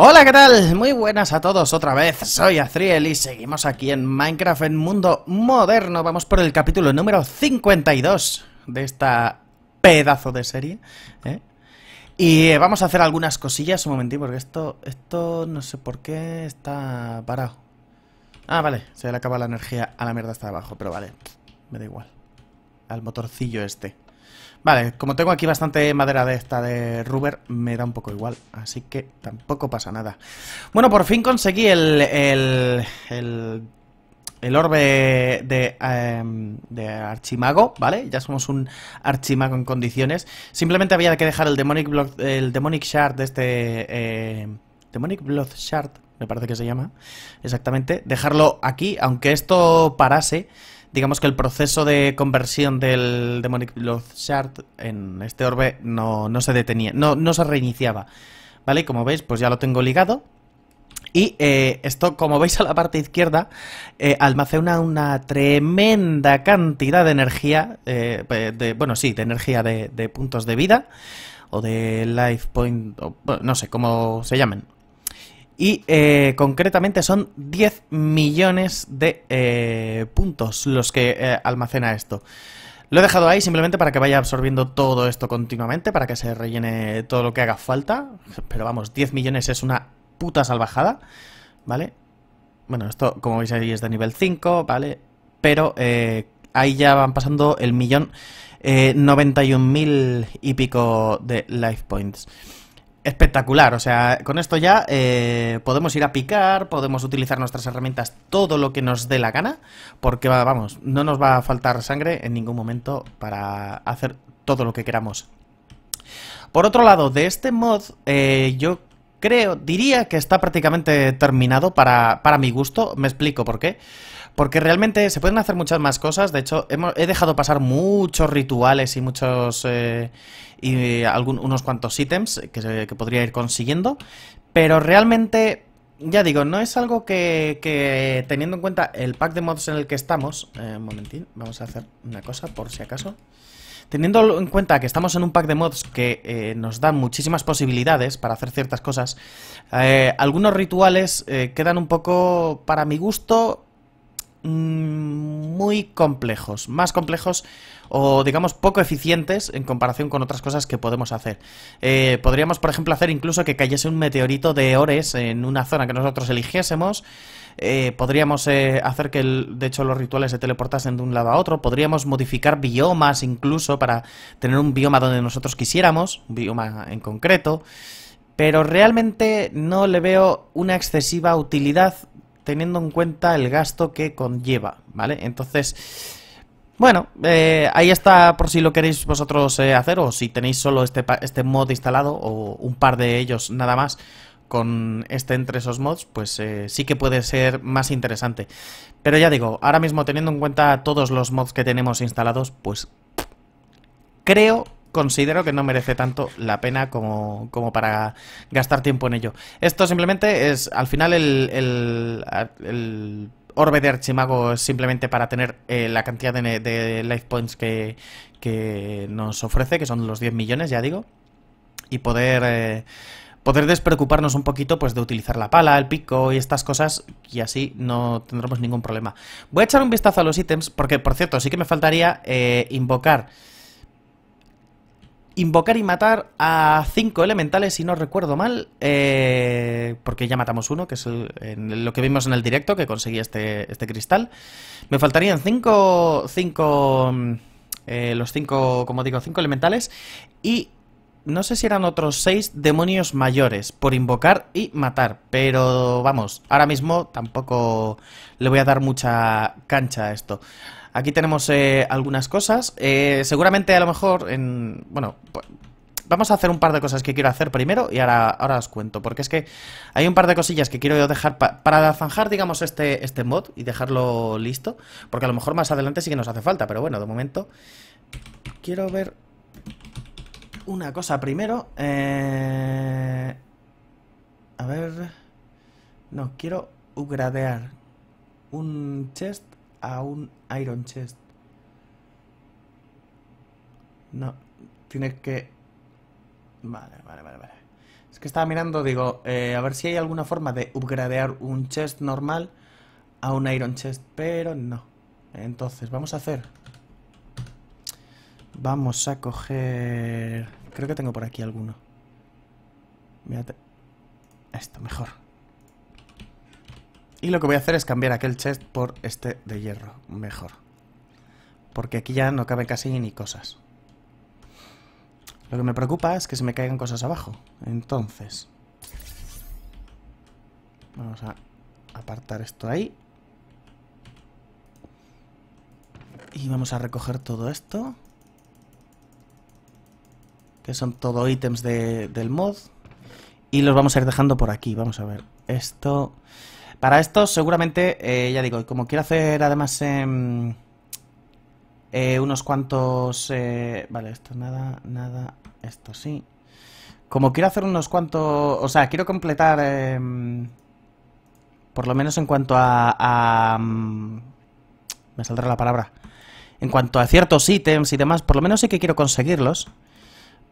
Hola, ¿qué tal? Muy buenas a todos otra vez, soy Azriel y seguimos aquí en Minecraft en Mundo Moderno. Vamos por el capítulo número 52 de esta pedazo de serie. ¿eh? Y eh, vamos a hacer algunas cosillas, un momentito, porque esto, esto no sé por qué está parado. Ah, vale, se le acaba la energía a la mierda hasta abajo, pero vale, me da igual. Al motorcillo este. Vale, como tengo aquí bastante madera de esta de Ruber, me da un poco igual, así que tampoco pasa nada. Bueno, por fin conseguí el... el, el, orbe de, em, de archimago, ¿vale? Ya somos un archimago en condiciones. Simplemente había que dejar el Demonic, el Demonic Shard de este... Eh, demonic Blood Shard, me parece que se llama. Exactamente. Dejarlo aquí, aunque esto parase digamos que el proceso de conversión del Demonic Blood Shard en este orbe no, se detenía, no, no se reiniciaba. ¿Vale? como veis, pues ya lo tengo ligado. Y eh, esto, como veis a la parte izquierda, eh, almacena una tremenda cantidad de energía, eh, de, bueno, sí, de energía de, puntos de vida, o de life point, no sé cómo se llamen, y eh, concretamente son 10 millones de eh, puntos los que eh, almacena esto. Lo he dejado ahí simplemente para que vaya absorbiendo todo esto continuamente, para que se rellene todo lo que haga falta. Pero vamos, 10 millones es una puta salvajada, ¿vale? Bueno, esto como veis ahí es de nivel 5, ¿vale? Pero ahí ya van pasando el millón 91.000 y pico de life points. Espectacular, o sea, con esto ya eh, podemos ir a picar, podemos utilizar nuestras herramientas todo lo que nos dé la gana, porque vamos, no nos va a faltar sangre en ningún momento para hacer todo lo que queramos. Por otro lado, de este mod eh, yo creo, diría que está prácticamente terminado para, para mi gusto. Me explico por qué. Porque realmente se pueden hacer muchas más cosas. De hecho, he dejado pasar muchos rituales y muchos. Eh, y algún, unos cuantos ítems que, que podría ir consiguiendo. Pero realmente ya digo, no es algo que, que, teniendo en cuenta el pack de mods en el que estamos... Eh, un momentín, vamos a hacer una cosa por si acaso. Teniendo en cuenta que estamos en un pack de mods que eh, nos dan muchísimas posibilidades para hacer ciertas cosas, eh, algunos rituales eh, quedan un poco, para mi gusto, mm, muy complejos, más complejos o digamos poco eficientes en comparación con otras cosas que podemos hacer. podríamos, por ejemplo, hacer incluso que cayese un meteorito de Ores en una zona que nosotros eligiésemos. Eh, podríamos eh, hacer que, de hecho, los rituales se teleportasen de un lado a otro, podríamos modificar biomas incluso para tener un bioma donde nosotros quisiéramos, un bioma en concreto, pero realmente no le veo una excesiva utilidad teniendo en cuenta el gasto que conlleva, ¿vale? Entonces... Bueno, eh, ahí está por si lo queréis vosotros hacer o si tenéis solo este, este mod instalado o un par de ellos nada más, con este entre esos mods, pues eh, sí que puede ser más interesante. Pero ya digo, ahora mismo teniendo en cuenta todos los mods que tenemos instalados, pues creo, considero que no merece tanto la pena como, como para gastar tiempo en ello. Esto simplemente es, al final, el, el, orbe de archimago es simplemente para tener eh, la cantidad de, de life points que, que, nos ofrece, que son los 10 millones, ya digo, y poder... Eh, poder despreocuparnos un poquito pues de utilizar la pala, el pico y estas cosas y así no tendremos ningún problema. Voy a echar un vistazo a los ítems porque, por cierto, sí que me faltaría eh, invocar... Invocar y matar a cinco elementales, si no recuerdo mal, eh, porque ya matamos uno, que es lo que vimos en el directo, que conseguí este, este cristal. Me faltarían cinco, cinco mm, eh, los cinco, como digo, cinco elementales y no sé si eran otros seis demonios mayores por invocar y matar, pero vamos, ahora mismo tampoco le voy a dar mucha cancha a esto. Aquí tenemos eh, algunas cosas, eh, seguramente a lo mejor en... bueno... Pues, vamos a hacer un par de cosas que quiero hacer primero y ahora, ahora os cuento, porque es que hay un par de cosillas que quiero dejar para zanjar, digamos, este, este mod y dejarlo listo, porque a lo mejor más adelante sí que nos hace falta, pero bueno, de momento quiero ver una cosa primero. Eh, a ver... No, quiero upgradear un chest a un iron chest. No, tiene que... Vale, vale, vale, vale. Es que estaba mirando, digo, eh, a ver si hay alguna forma de upgradear un chest normal a un iron chest, pero no. Entonces, vamos a hacer... Vamos a coger... Creo que tengo por aquí alguno. Mírate. Esto, mejor. Y lo que voy a hacer es cambiar aquel chest por este de hierro. Mejor. Porque aquí ya no cabe casi ni cosas. Lo que me preocupa es que se me caigan cosas abajo. Entonces... Vamos a apartar esto ahí. Y vamos a recoger todo esto que son todo ítems del mod. Y los vamos a ir dejando por aquí, vamos a ver. Esto... Para esto seguramente, eh, ya digo, como quiero hacer además em, eh, unos cuantos... Eh, vale, esto nada, nada, esto sí. Como quiero hacer unos cuantos... O sea, quiero completar... Em, por lo menos en cuanto a, a... Mm, me saldrá la palabra. En cuanto a ciertos ítems y demás, por lo menos sí que quiero conseguirlos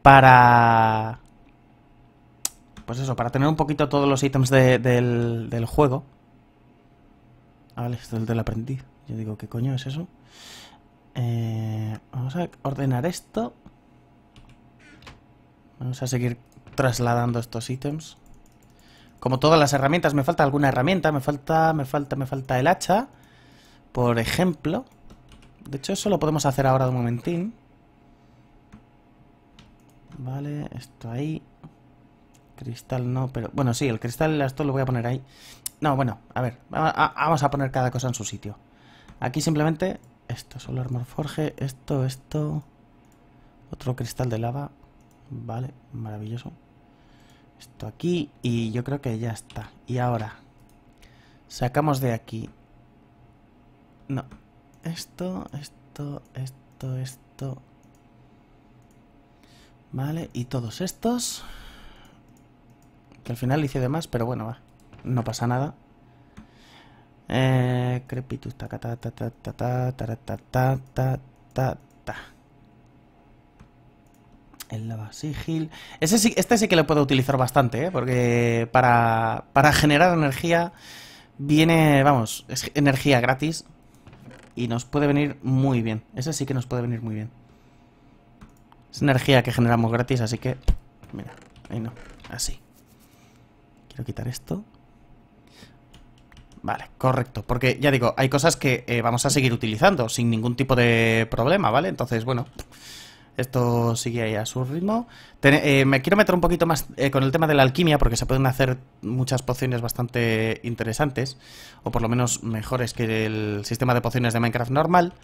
para... Pues eso, para tener un poquito todos los ítems del, juego. vale, esto es el del aprendiz. Yo digo, ¿qué coño es eso? Eh, vamos a ordenar esto. Vamos a seguir trasladando estos ítems. Como todas las herramientas, me falta alguna herramienta. Me falta, me falta, me falta el hacha. Por ejemplo. De hecho, eso lo podemos hacer ahora de un momentín. Vale, esto ahí. Cristal no, pero... Bueno, sí, el cristal esto lo voy a poner ahí. No, bueno, a ver. Vamos a poner cada cosa en su sitio. Aquí simplemente... Esto, Solar Morforge. Esto, esto... Otro cristal de lava. Vale, maravilloso. Esto aquí. Y yo creo que ya está. Y ahora... Sacamos de aquí. No. Esto, esto, esto, esto... Vale, y todos estos. Que al final hice de más, pero bueno, va. No pasa nada. Eh, crepitus, ta, ta, ta, ta, ta, ta, ta, ta, ta, ta, ta. El lavasígil. Ese sí, este sí que lo puedo utilizar bastante, ¿eh? porque para, para generar energía viene, vamos, es energía gratis y nos puede venir muy bien. Ese sí que nos puede venir muy bien energía que generamos gratis, así que... Mira, ahí no. Así. Quiero quitar esto. Vale, correcto. Porque ya digo, hay cosas que eh, vamos a seguir utilizando sin ningún tipo de problema, ¿vale? Entonces, bueno, esto sigue ahí a su ritmo. Eh, me quiero meter un poquito más eh, con el tema de la alquimia, porque se pueden hacer muchas pociones bastante interesantes, o por lo menos mejores que el sistema de pociones de Minecraft normal.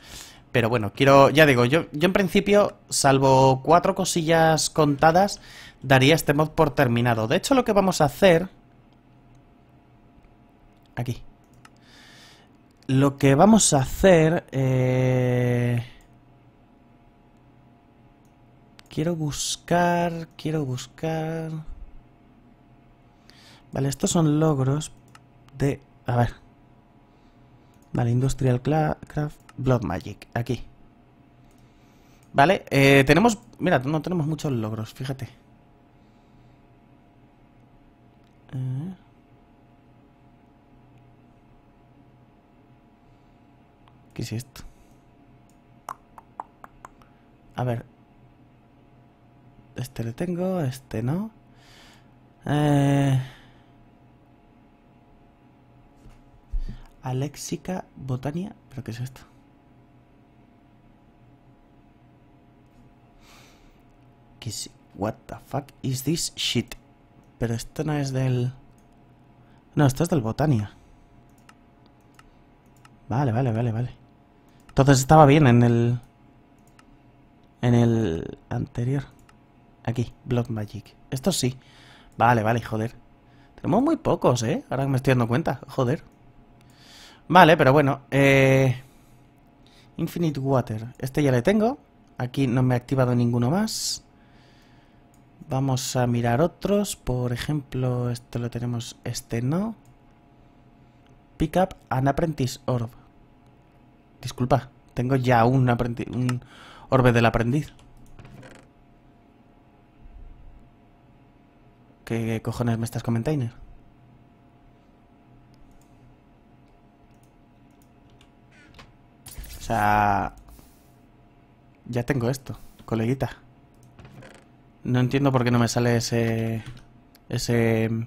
Pero bueno, quiero, ya digo, yo, yo en principio, salvo cuatro cosillas contadas, daría este mod por terminado. De hecho, lo que vamos a hacer... Aquí. Lo que vamos a hacer... Eh, quiero buscar... Quiero buscar... Vale, estos son logros de... A ver. Vale, Industrial Craft... Blood Magic, aquí. Vale, eh, tenemos... Mira, no tenemos muchos logros, fíjate. Eh. ¿Qué es esto? A ver. Este le tengo, este no. Eh... Alexica Botania. ¿Pero qué es esto? What the fuck is this shit? Pero esto no es del... No, esto es del Botania. Vale, vale, vale, vale. Entonces estaba bien en el... En el anterior. Aquí, Blood Magic. Esto sí. Vale, vale, joder. Tenemos muy pocos, ¿eh? Ahora me estoy dando cuenta. Joder. Vale, pero bueno. Eh, Infinite Water. Este ya le tengo. Aquí no me ha activado ninguno más. Vamos a mirar otros, por ejemplo, este lo tenemos, este no. Pick up an apprentice orb. Disculpa, tengo ya un, un orbe del aprendiz. ¿Qué cojones me estás comentando? O sea... Ya tengo esto, coleguita. No entiendo por qué no me sale ese... Ese... Mm,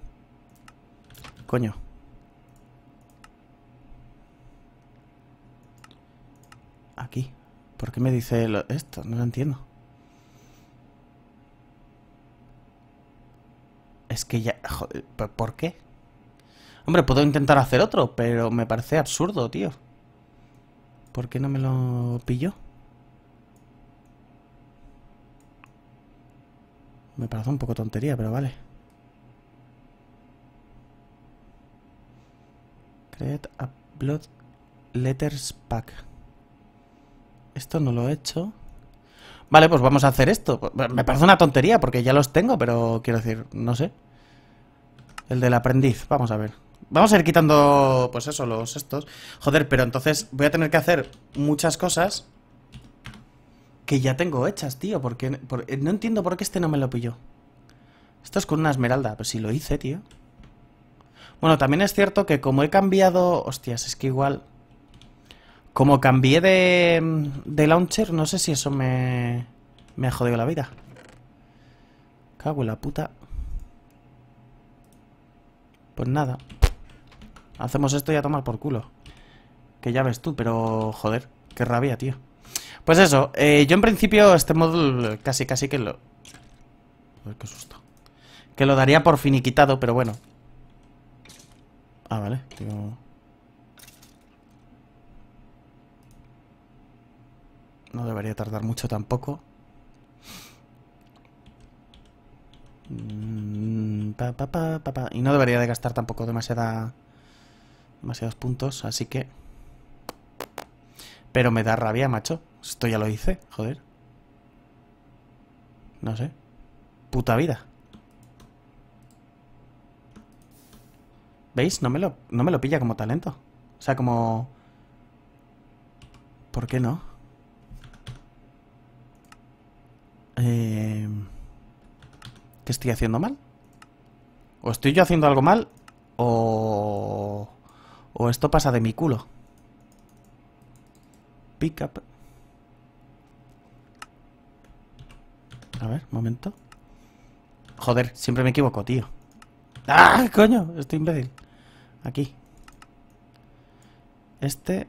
coño. Aquí. ¿Por qué me dice esto? No lo entiendo. Es que ya... ¿Por qué? Hombre, puedo intentar hacer otro, pero me parece absurdo, tío. ¿Por qué no me lo pillo? Me parece un poco tontería, pero vale. Create a Blood Letters Pack. Esto no lo he hecho. Vale, pues vamos a hacer esto. Me parece una tontería porque ya los tengo, pero quiero decir, no sé. El del aprendiz, vamos a ver. Vamos a ir quitando, pues eso, los estos. Joder, pero entonces voy a tener que hacer muchas cosas que ya tengo hechas, tío. Porque, eh, no entiendo por qué este no me lo pilló. Esto es con una esmeralda. Pero si lo hice, tío. Bueno, también es cierto que como he cambiado... Hostias, es que igual... Como cambié de, de launcher, no sé si eso me, me ha jodido la vida. Cago en la puta. Pues nada. Hacemos esto y a tomar por culo. Que ya ves tú, pero joder, qué rabia, tío. Pues eso, eh, yo en principio este módulo casi casi que lo... ver qué susto. Que lo daría por finiquitado, pero bueno. Ah, vale. No debería tardar mucho tampoco. Mm, y no debería de gastar tampoco demasiada... Demasiados puntos, así que... Pero me da rabia, macho. Esto ya lo hice, joder. No sé. Puta vida. ¿Veis? No me lo, no me lo pilla como talento. O sea, como... ¿Por qué no? Eh, ¿Qué estoy haciendo mal? ¿O estoy yo haciendo algo mal? O... O esto pasa de mi culo pickup. A ver, momento. Joder, siempre me equivoco, tío. ¡Ah, coño! Estoy imbécil. Aquí. Este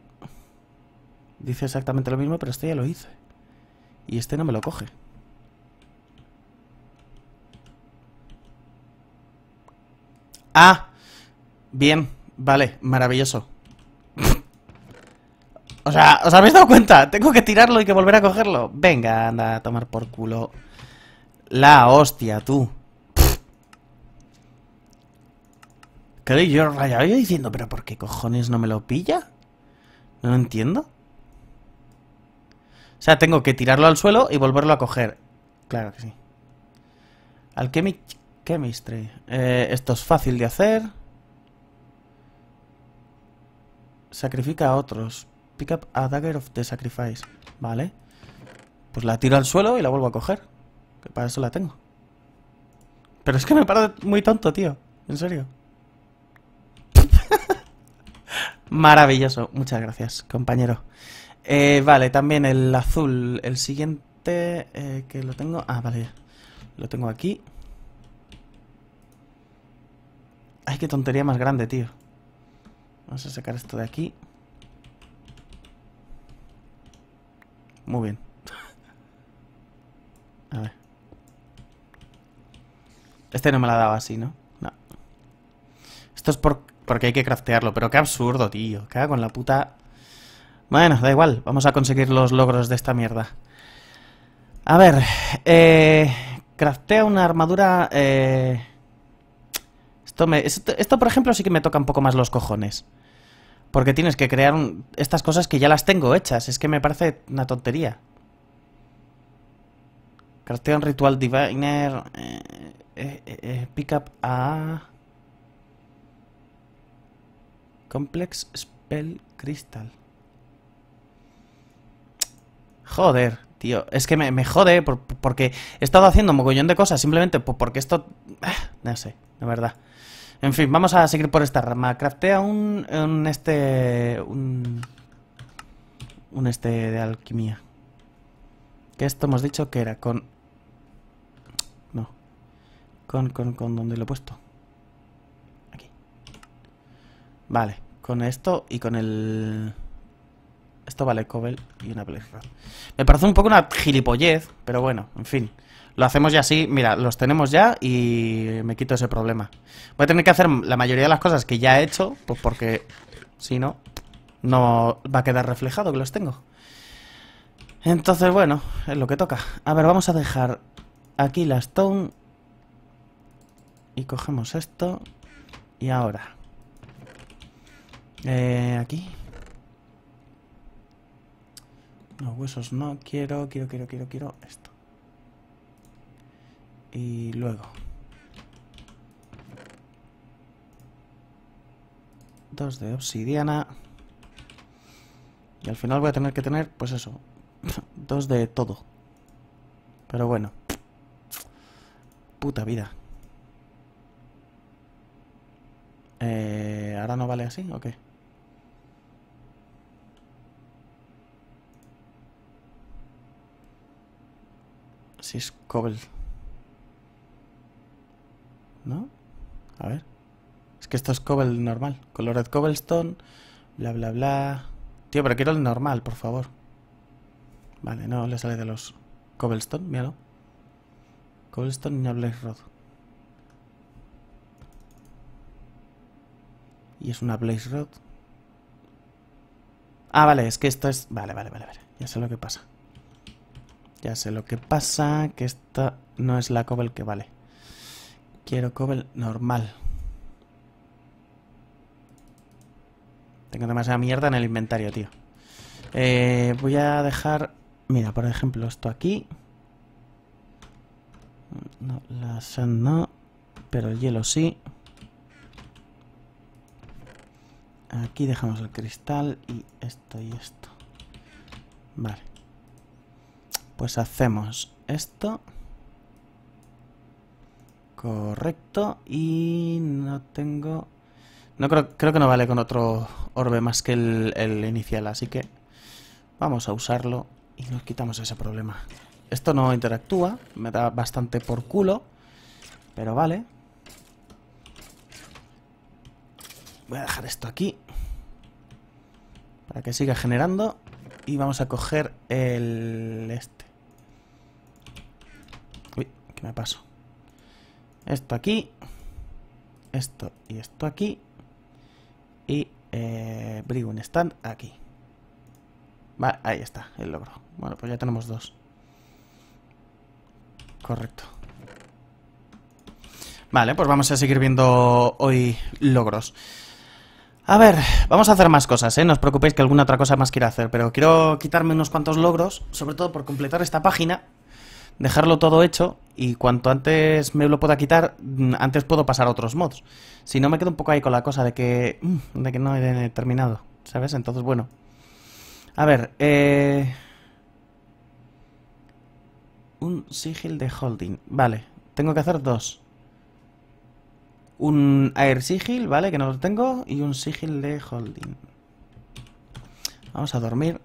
dice exactamente lo mismo, pero este ya lo hice. Y este no me lo coge. ¡Ah! Bien, vale, maravilloso. O sea, ¿os habéis dado cuenta? Tengo que tirarlo y que volver a cogerlo. Venga, anda a tomar por culo. La hostia, tú. que yo rayado yo diciendo, pero ¿por qué cojones no me lo pilla? No lo entiendo. O sea, tengo que tirarlo al suelo y volverlo a coger. Claro que sí. Alchemic Chemistry. Eh, esto es fácil de hacer. Sacrifica a otros. Pick up a dagger of the sacrifice. Vale. Pues la tiro al suelo y la vuelvo a coger. Que para eso la tengo. Pero es que me parece muy tonto, tío. En serio. Maravilloso. Muchas gracias, compañero. Eh, vale, también el azul. El siguiente eh, que lo tengo... Ah, vale, Lo tengo aquí. Ay, qué tontería más grande, tío. Vamos a sacar esto de aquí. muy bien. A ver. Este no me la daba así, ¿no? Esto es porque hay que craftearlo, pero qué absurdo, tío. con la puta... Bueno, da igual. Vamos a conseguir los logros de esta mierda. A ver. Eh, craftea una armadura... Eh, esto, esto, por ejemplo, sí que me toca un poco más los cojones. Porque tienes que crear estas cosas que ya las tengo hechas. Es que me parece una tontería. carteón ritual diviner. Eh, eh, eh, eh, pick up a... Complex Spell Crystal. Joder, tío. Es que me, jode porque he estado haciendo mogollón de cosas simplemente porque esto... Ah, no sé, de verdad. En fin, vamos a seguir por esta rama. Craftea un, un este... Un, este de alquimia. Que esto hemos dicho que era con... No. Con, con, con donde lo he puesto. Aquí. Vale. Con esto y con el... Esto vale cobel y una blaze Me parece un poco una gilipollez, pero bueno, en fin. Lo hacemos ya así, mira, los tenemos ya y me quito ese problema. Voy a tener que hacer la mayoría de las cosas que ya he hecho, pues porque si no, no va a quedar reflejado que los tengo. Entonces, bueno, es lo que toca. A ver, vamos a dejar aquí la stone. Y cogemos esto. Y ahora. Eh, aquí. Los huesos no quiero, quiero, quiero, quiero, quiero esto y luego dos de obsidiana y al final voy a tener que tener pues eso dos de todo pero bueno puta vida eh, ahora no vale así o qué si es cobble A ver. Es que esto es cobble normal. Colored Cobblestone. Bla, bla, bla. Tío, pero quiero el normal, por favor. Vale, no le sale de los Cobblestone, míralo. Cobblestone y Blaze Rod. Y es una Blaze Rod. Ah, vale, es que esto es... Vale, vale, vale, vale. Ya sé lo que pasa. Ya sé lo que pasa, que esta no es la Cobble que vale. Quiero cobel normal. Tengo demasiada mierda en el inventario, tío. Eh, voy a dejar... Mira, por ejemplo, esto aquí. No, la sand no. Pero el hielo sí. Aquí dejamos el cristal y esto y esto. Vale. Pues hacemos esto. Correcto. Y no tengo... No creo, que no vale con otro orbe más que el, inicial, así que vamos a usarlo y nos quitamos ese problema. Esto no interactúa, me da bastante por culo, pero vale. Voy a dejar esto aquí para que siga generando y vamos a coger el este. Uy, qué me paso. Esto aquí. Esto y esto aquí. Y eh, Brigun Stand aquí. Vale, ahí está, el logro. Bueno, pues ya tenemos dos. Correcto. Vale, pues vamos a seguir viendo hoy logros. A ver, vamos a hacer más cosas, ¿eh? No os preocupéis que alguna otra cosa más quiero hacer, pero quiero quitarme unos cuantos logros, sobre todo por completar esta página dejarlo todo hecho y cuanto antes me lo pueda quitar, mm, antes puedo pasar a otros mods. Si no, me quedo un poco ahí con la cosa de que, mm, de que no he terminado, ¿sabes? Entonces, bueno. A ver, eh... Un sigil de holding, vale. Tengo que hacer dos. Un air sigil, ¿vale? Que no lo tengo. Y un sigil de holding. Vamos a dormir.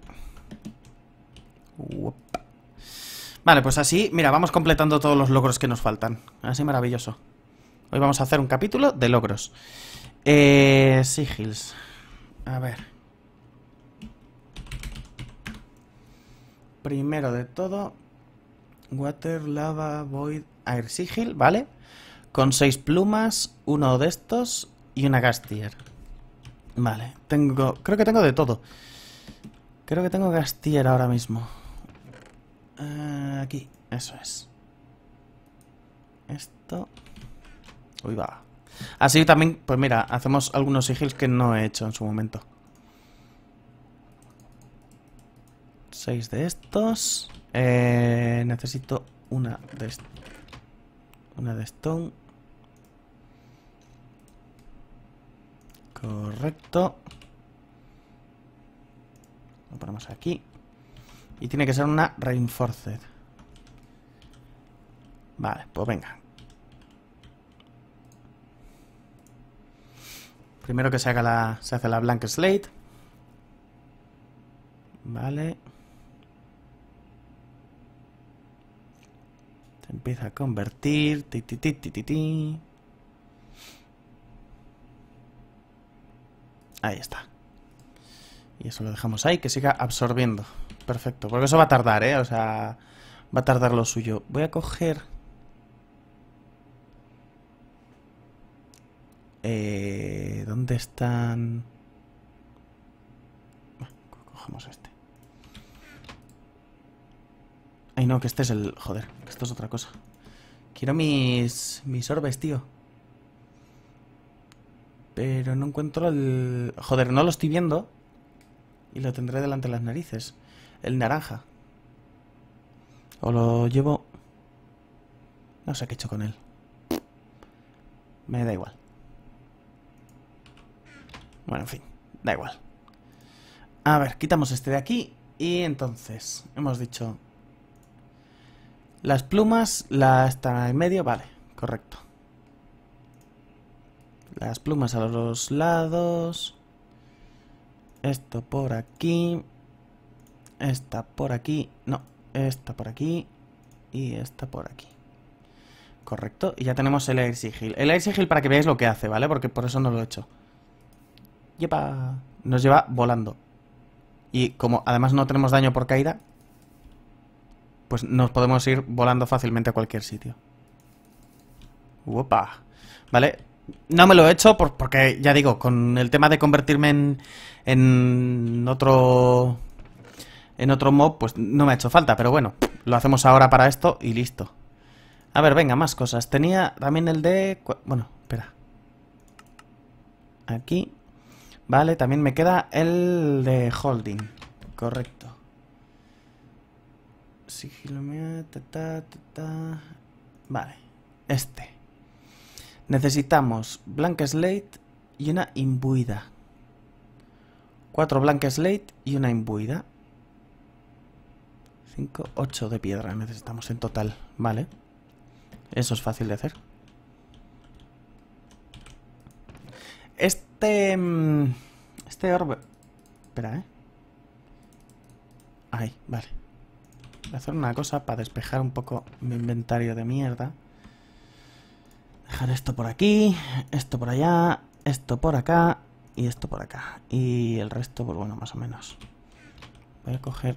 Vale, pues así, mira, vamos completando todos los logros que nos faltan. Así maravilloso. Hoy vamos a hacer un capítulo de logros. Eh, sigils. A ver. Primero de todo, Water, Lava, Void, Air Sigil, ¿vale? Con seis plumas, uno de estos y una Gastier. Vale, tengo... Creo que tengo de todo. Creo que tengo Gastier ahora mismo aquí, eso es. Esto. Uy, va. Así también, pues mira, hacemos algunos sigils que no he hecho en su momento. Seis de estos. Eh, necesito una de... Una de stone. Correcto. Lo ponemos aquí. Y tiene que ser una Reinforced. Vale, pues venga. Primero que se haga la. se hace la blank slate. Vale. Se empieza a convertir. Ti, ti, Ahí está. Y eso lo dejamos ahí, que siga absorbiendo perfecto. Porque eso va a tardar, ¿eh? O sea, va a tardar lo suyo. Voy a coger... Eh, ¿Dónde están...? cogemos este. Ay, no, que este es el... Joder, que esto es otra cosa. Quiero mis... mis orbes, tío. Pero no encuentro el... Joder, no lo estoy viendo. Y lo tendré delante de las narices el naranja. O lo llevo... No sé qué he hecho con él. Me da igual. Bueno, en fin, da igual. A ver, quitamos este de aquí y entonces hemos dicho... Las plumas, la está en medio, vale, correcto. Las plumas a los lados. Esto por aquí. Esta por aquí. No, esta por aquí. Y esta por aquí. Correcto. Y ya tenemos el Air Sigil. El Air Sigil para que veáis lo que hace, ¿vale? Porque por eso no lo he hecho. Yepa. Nos lleva volando. Y como además no tenemos daño por caída, pues nos podemos ir volando fácilmente a cualquier sitio. Wopa. ¿Vale? No me lo he hecho porque, ya digo, con el tema de convertirme en, en otro en otro mob, pues no me ha hecho falta, pero bueno, lo hacemos ahora para esto y listo. A ver, venga, más cosas. Tenía también el de... Bueno, espera. Aquí. Vale, también me queda el de holding. Correcto. Sigilo... Vale, este. Necesitamos blank slate y una imbuida. Cuatro blank slate y una imbuida. 5, 8 de piedra necesitamos en total. Vale. Eso es fácil de hacer. Este... Mm, este orbe... Espera, ¿eh? Ahí, vale. Voy a hacer una cosa para despejar un poco mi inventario de mierda. Dejar esto por aquí, esto por allá, esto por acá y esto por acá. Y el resto, pues bueno, más o menos. Voy a coger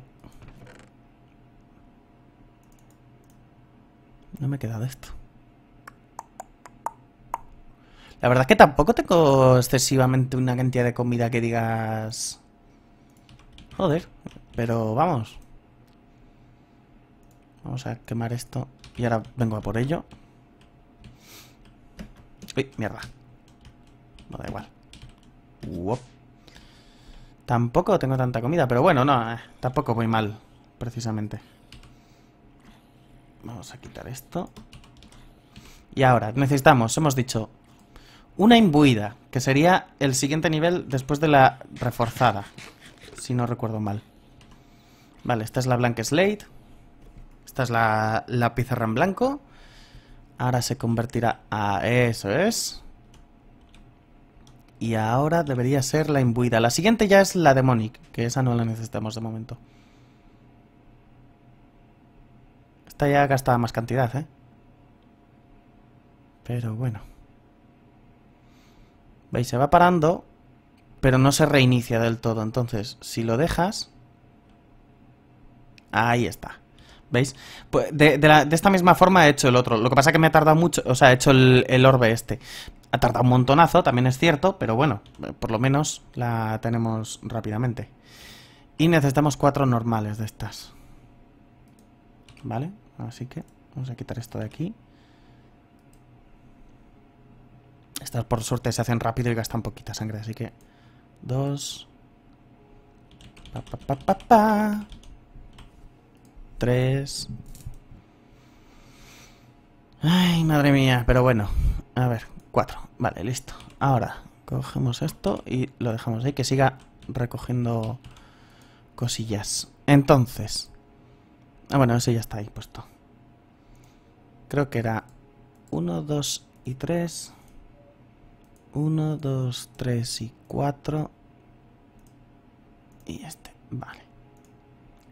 No me queda de esto. La verdad es que tampoco tengo excesivamente una cantidad de comida que digas... Joder, pero vamos. Vamos a quemar esto y ahora vengo a por ello. Uy, mierda. No da igual. Tampoco tengo tanta comida, pero bueno, no, eh, tampoco voy mal, precisamente. Vamos a quitar esto. Y ahora, necesitamos, hemos dicho, una imbuida, que sería el siguiente nivel después de la reforzada, si no recuerdo mal. Vale, esta es la blanca Slate. Esta es la, la pizarra en blanco. Ahora se convertirá a... Eso es. Y ahora debería ser la imbuida. La siguiente ya es la Demonic, que esa no la necesitamos de momento. Esta ya gastado más cantidad, ¿eh? Pero bueno. ¿Veis? Se va parando, pero no se reinicia del todo. Entonces, si lo dejas... Ahí está. ¿Veis? Pues de, esta misma forma he hecho el otro. Lo que pasa es que me ha tardado mucho. O sea, he hecho el, el, orbe este. Ha tardado un montonazo, también es cierto. Pero bueno, por lo menos la tenemos rápidamente. Y necesitamos cuatro normales de estas. ¿Vale? Así que vamos a quitar esto de aquí. Estas por suerte se hacen rápido y gastan poquita sangre, así que... Dos... Pa, pa, pa, pa Tres... Ay, madre mía, pero bueno. A ver, cuatro. Vale, listo. Ahora, cogemos esto y lo dejamos ahí, que siga recogiendo cosillas. Entonces, Ah, bueno, ese ya está ahí puesto. Creo que era 1, 2 y 3. 1, 2, 3 y 4. Y este, vale.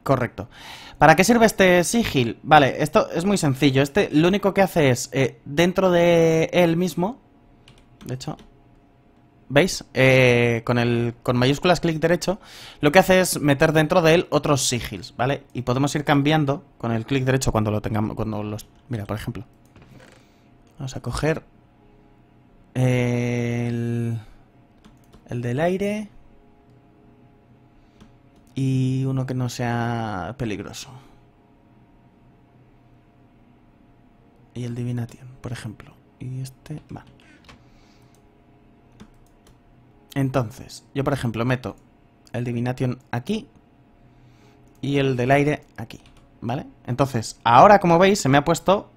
Correcto. ¿Para qué sirve este sigil? Vale, esto es muy sencillo. Este lo único que hace es, eh, dentro de él mismo... De hecho, ¿veis? Eh, con, el, con mayúsculas clic derecho, lo que hace es meter dentro de él otros sigils, ¿vale? Y podemos ir cambiando con el clic derecho cuando lo tengamos, cuando los... Mira, por ejemplo. Vamos a coger el, el del aire y uno que no sea peligroso. Y el Divination, por ejemplo. Y este, vale. Entonces, yo por ejemplo meto el Divination aquí y el del aire aquí, ¿vale? Entonces, ahora como veis se me ha puesto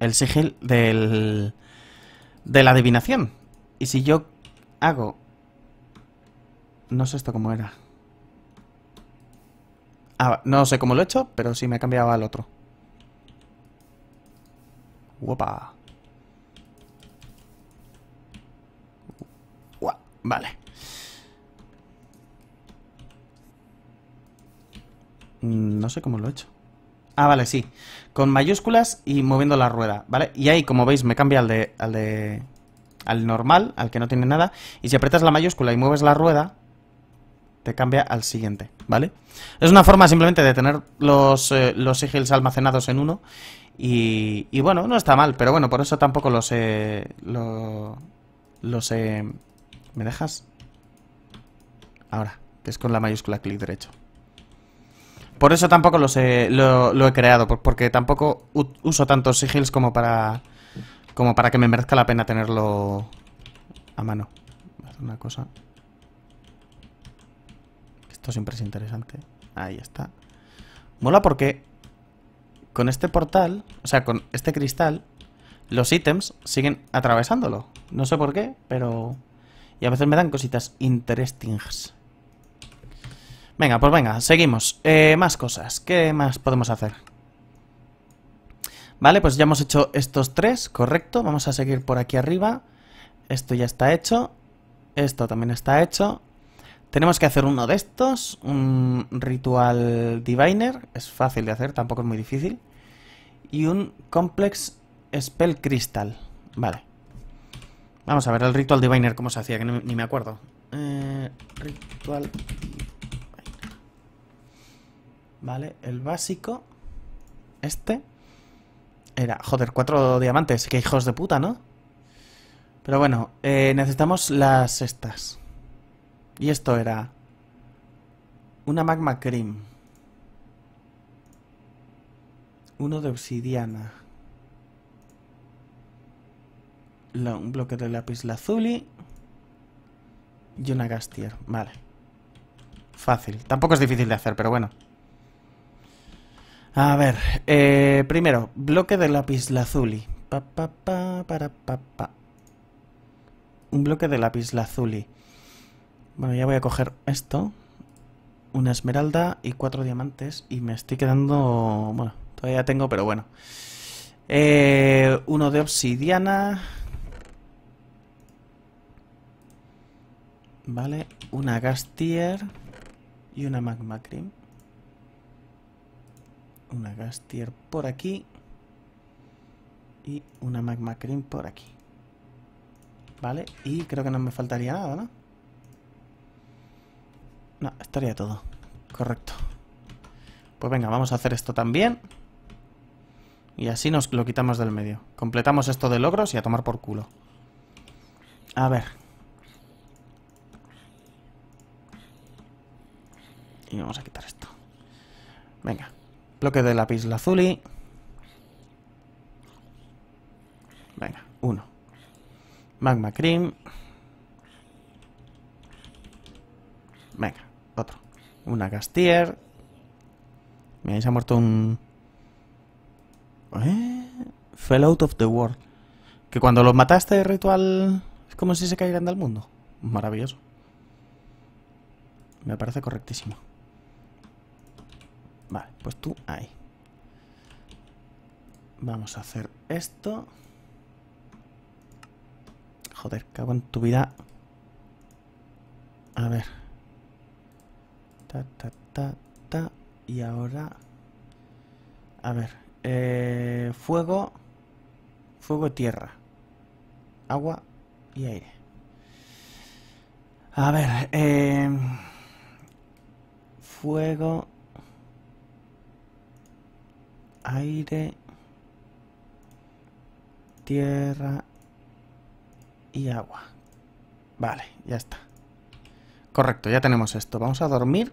el sigil del, de la adivinación. Y si yo hago... No sé esto cómo era. Ah, no sé cómo lo he hecho, pero sí me ha cambiado al otro. ¡Wopa! Vale. Mm, no sé cómo lo he hecho. Ah, vale, sí. Con mayúsculas y moviendo la rueda, ¿vale? Y ahí, como veis, me cambia al de... al de... al normal, al que no tiene nada. Y si apretas la mayúscula y mueves la rueda, te cambia al siguiente, ¿vale? Es una forma simplemente de tener los, eh, los sigils almacenados en uno. Y, bueno, no está mal, pero bueno, por eso tampoco los he... los he... ¿Me dejas? Ahora, que es con la mayúscula clic derecho. Por eso tampoco lo, he creado, porque tampoco uso tantos sigils como para, como para que me merezca la pena tenerlo a mano. una cosa. Esto siempre es interesante. Ahí está. Mola porque con este portal, o sea, con este cristal, los ítems siguen atravesándolo. No sé por qué, pero... Y a veces me dan cositas interesting. Venga, pues venga, seguimos. Eh, más cosas. ¿Qué más podemos hacer? Vale, pues ya hemos hecho estos tres, correcto. Vamos a seguir por aquí arriba. Esto ya está hecho. Esto también está hecho. Tenemos que hacer uno de estos, un ritual diviner. Es fácil de hacer, tampoco es muy difícil. Y un complex spell crystal. Vale. Vamos a ver el ritual diviner, cómo se hacía, que ni, me acuerdo. Eh, ritual Vale, el básico. Este. Era, joder, cuatro diamantes. Que hijos de puta, ¿no? Pero bueno, eh, necesitamos las estas. Y esto era... Una magma cream. Uno de obsidiana. un bloque de lápiz lazuli y una gastier. Vale. Fácil. Tampoco es difícil de hacer, pero bueno. A ver, eh, primero, bloque de lápiz lazuli. Pa, pa, pa, Un bloque de lápiz lazuli. Bueno, ya voy a coger esto. Una esmeralda y cuatro diamantes. Y me estoy quedando... Bueno, todavía tengo, pero bueno. Eh, uno de obsidiana. Vale, una Gastier y una Magma Cream. Una Gastier por aquí y una Magma Cream por aquí. Vale, y creo que no me faltaría nada, ¿no? No, estaría todo. Correcto. Pues venga, vamos a hacer esto también. Y así nos lo quitamos del medio. Completamos esto de logros y a tomar por culo. A ver, Y vamos a quitar esto. Venga. Bloque de lápiz lazuli. Venga, uno. Magma cream. Venga, otro. Una Gastier. Mira, se ha muerto un... ¿Eh? Fell out of the world. Que cuando los mataste, ritual... Es como si se cayeran del mundo. Maravilloso. Me parece correctísimo. Vale, pues tú ahí. Vamos a hacer esto. Joder, cago en tu vida. A ver. Ta, ta, ta, ta. Y ahora... A ver. Eh, fuego fuego. Fuego, tierra. Agua y aire. A ver. Eh, fuego aire, tierra y agua. Vale, ya está. Correcto, ya tenemos esto. Vamos a dormir.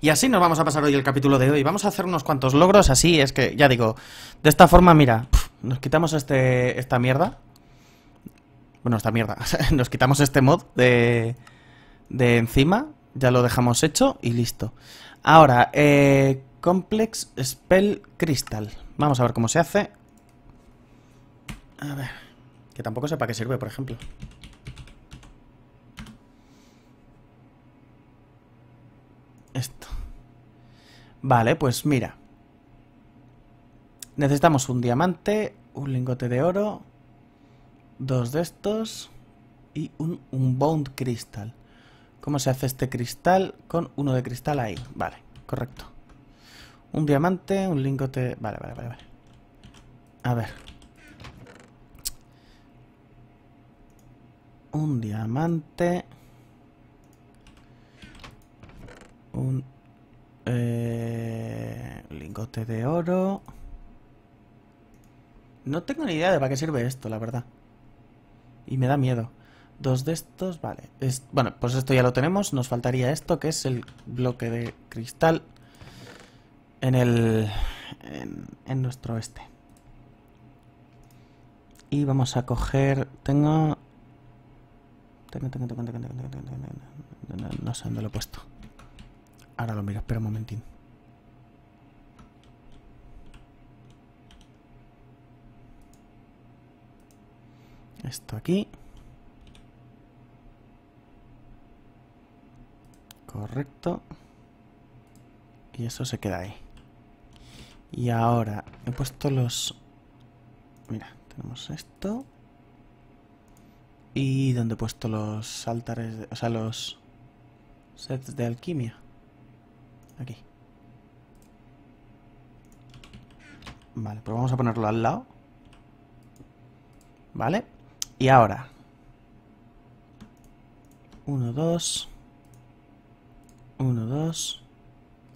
Y así nos vamos a pasar hoy el capítulo de hoy. Vamos a hacer unos cuantos logros, así es que, ya digo, de esta forma, mira, nos quitamos este, esta mierda. Bueno, esta mierda. nos quitamos este mod de, de encima. Ya lo dejamos hecho y listo. Ahora, eh Complex Spell Crystal. Vamos a ver cómo se hace. A ver. Que tampoco sé para qué sirve, por ejemplo. Esto. Vale, pues mira. Necesitamos un diamante, un lingote de oro, dos de estos y un, un bound crystal. ¿Cómo se hace este cristal? Con uno de cristal ahí. Vale, correcto. Un diamante, un lingote... Vale, vale, vale, vale. A ver. Un diamante. Un... Eh, lingote de oro. No tengo ni idea de para qué sirve esto, la verdad. Y me da miedo. Dos de estos, vale. bueno, pues esto ya lo tenemos. Nos faltaría esto, que es el bloque de cristal en el en, nuestro este y vamos a coger tengo no sé dónde lo he puesto ahora lo miro espera un momentín esto aquí correcto y eso se queda ahí y ahora he puesto los... Mira, tenemos esto. Y donde he puesto los altares, de... o sea, los sets de alquimia. Aquí. Vale, pues vamos a ponerlo al lado. Vale. Y ahora. Uno, dos. Uno, dos.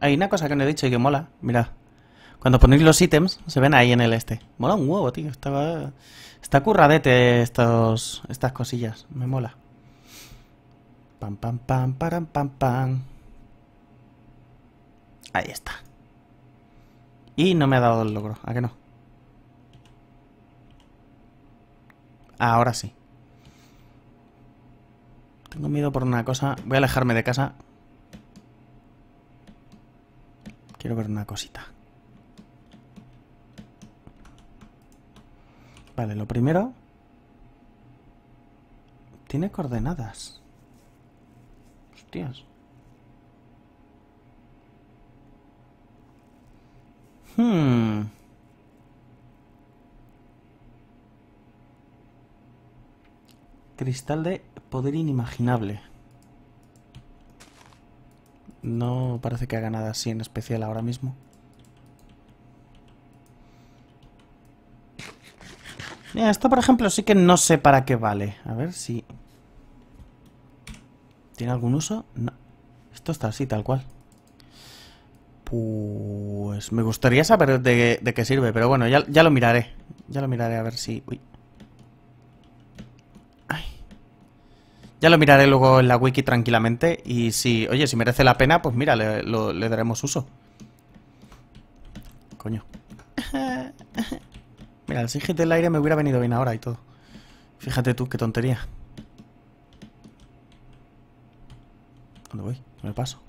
Hay una cosa que no he dicho y que mola. Mira... Cuando ponéis los ítems, se ven ahí en el este. Mola un huevo, tío. Está, está curradete estos, estas cosillas. Me mola. Pam, pam, pam, pam pam, pam. Ahí está. Y no me ha dado el logro. ¿A qué no? Ahora sí. Tengo miedo por una cosa. Voy a alejarme de casa. Quiero ver una cosita. Vale, lo primero... Tiene coordenadas. Hostias. Hmm. Cristal de poder inimaginable. No parece que haga nada así en especial ahora mismo. esto por ejemplo sí que no sé para qué vale. A ver si... ¿Tiene algún uso? No. Esto está así, tal cual. Pues me gustaría saber de, qué sirve, pero bueno, ya, ya, lo miraré. Ya lo miraré a ver si... Uy. Ay. Ya lo miraré luego en la wiki tranquilamente y si, oye, si merece la pena, pues mira, le daremos uso. Coño. Mira, el 6 del aire me hubiera venido bien ahora y todo. Fíjate tú, qué tontería. ¿Dónde voy? ¿Dónde paso?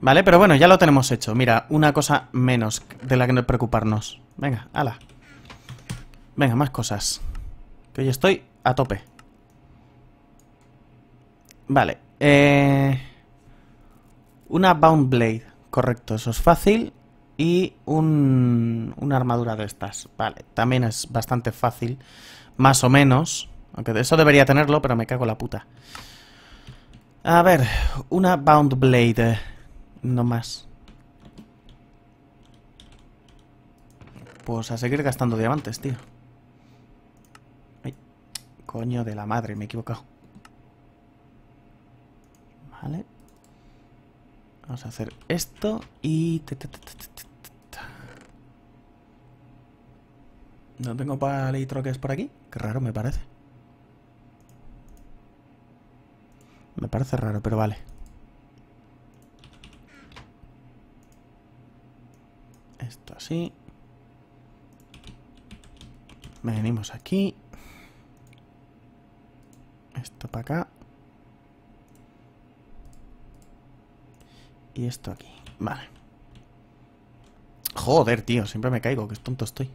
Vale, pero bueno, ya lo tenemos hecho. Mira, una cosa menos de la que no preocuparnos. Venga, ala. Venga, más cosas. Que hoy estoy a tope. Vale. Eh... Una Bound Blade. Correcto, eso es fácil y una armadura de estas. Vale, también es bastante fácil, más o menos. Aunque de eso debería tenerlo, pero me cago la puta. A ver, una Bound Blade, no más. Pues a seguir gastando diamantes, tío. coño de la madre, me he equivocado. Vale. Vamos a hacer esto y... No tengo es por aquí. Qué raro me parece. Me parece raro, pero vale. Esto así. Venimos aquí. Esto para acá. Y esto aquí. Vale. Joder, tío, siempre me caigo, que tonto estoy.